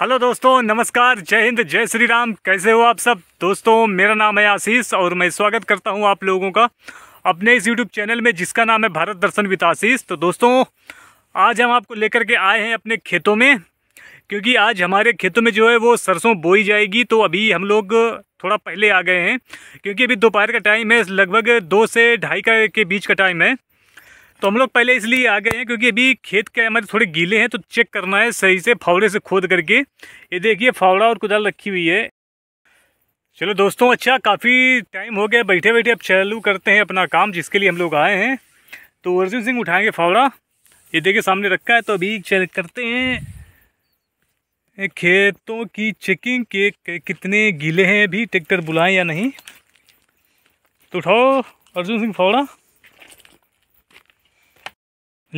hello दोस्तों नमस्कार जय हिंद जय श्री राम कैसे हो आप सब दोस्तों मेरा नाम है आशीष और मैं स्वागत करता हूं आप लोगों का अपने इस यूट्यूब चैनल में जिसका नाम है भारत दर्शन विद आशीष तो दोस्तों आज हम आपको लेकर के आए हैं अपने खेतों में क्योंकि आज हमारे खेतों में जो है वो सरसों बोई जाएगी तो अभी हम लोग थोड़ा पहले आ गए हैं क्योंकि अभी दोपहर का टाइम है लगभग दो से ढाई का के बीच का टाइम है तो हम लोग पहले इसलिए आ गए हैं क्योंकि अभी खेत के हमारे थोड़े गीले हैं तो चेक करना है सही से फावड़े से खोद करके ये देखिए फावड़ा और कुदाल रखी हुई है चलो दोस्तों अच्छा काफ़ी टाइम हो गया बैठे बैठे अब चालू करते हैं अपना काम जिसके लिए हम लोग आए हैं तो अर्जुन सिंह उठाएंगे फावड़ा ये देखिए सामने रखा है तो अभी चेक करते हैं खेतों की चेकिंग के कितने गीले हैं अभी ट्रैक्टर बुलाएं या नहीं तो उठाओ अर्जुन सिंह फावड़ा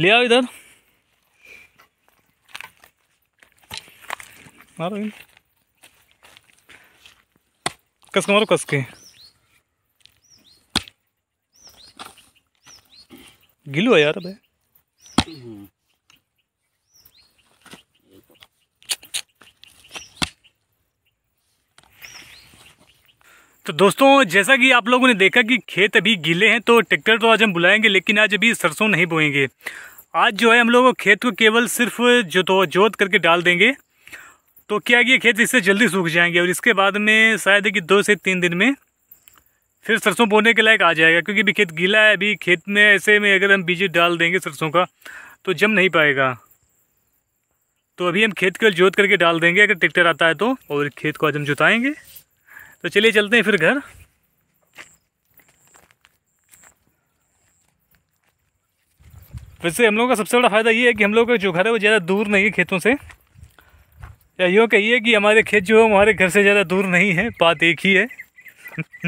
ले आओ इधर मारो कस मारो कस के गिलू है यार भाई तो दोस्तों जैसा कि आप लोगों ने देखा कि खेत अभी गीले हैं तो ट्रैक्टर तो आज हम बुलाएंगे लेकिन आज अभी सरसों नहीं बोएंगे आज जो है हम लोग खेत को केवल सिर्फ जो तो जोत करके डाल देंगे तो क्या कि खेत इससे जल्दी सूख जाएंगे और इसके बाद में शायद कि दो से तीन दिन में फिर सरसों बोने के लायक आ जाएगा क्योंकि अभी खेत गीला है अभी खेत में ऐसे में अगर हम बीज डाल देंगे सरसों का तो जम नहीं पाएगा तो अभी हम खेत को जोत करके डाल देंगे अगर ट्रैक्टर आता है तो और खेत को आज हम जुताएँगे तो चलिए चलते हैं फिर घर वैसे हम लोगों का सबसे बड़ा फ़ायदा ये है कि हम लोग का जो घर है वो ज़्यादा दूर नहीं है खेतों से या यूँ कहिए कि हमारे खेत जो है हमारे घर से ज़्यादा दूर नहीं है बात एक ही है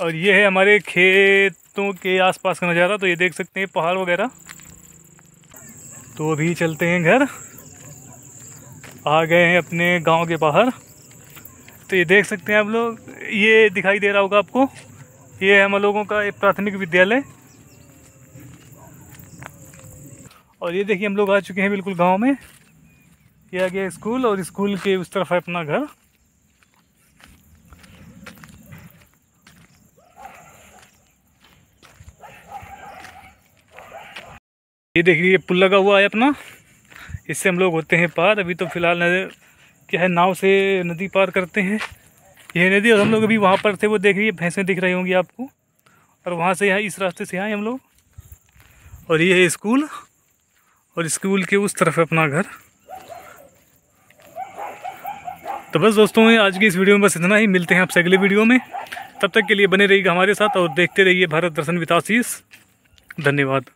और ये है हमारे खेतों के आसपास का नज़ारा तो ये देख सकते हैं पहाड़ वगैरह तो अभी चलते हैं घर आ गए हैं अपने गांव के बाहर तो ये देख सकते हैं आप लोग ये दिखाई दे रहा होगा आपको ये है हम लोगों का एक प्राथमिक विद्यालय और ये देखिए हम लोग आ चुके हैं बिल्कुल गांव में ये आ गया स्कूल और स्कूल के उस तरफ है अपना घर ये देखिए पुल लगा हुआ है अपना इससे हम लोग होते हैं पार अभी तो फिलहाल क्या है नाव से नदी पार करते हैं यह नदी और हम लोग अभी वहाँ पर थे वो देख रही है भैंसें दिख रही होंगी आपको और वहाँ से यहाँ इस रास्ते से आए हम लोग और ये है स्कूल और स्कूल के उस तरफ है अपना घर तो बस दोस्तों आज की इस वीडियो में बस इतना ही मिलते हैं आपसे अगले वीडियो में तब तक के लिए बने रहिएगा हमारे साथ और देखते रहिए भारत दर्शन वितासीस धन्यवाद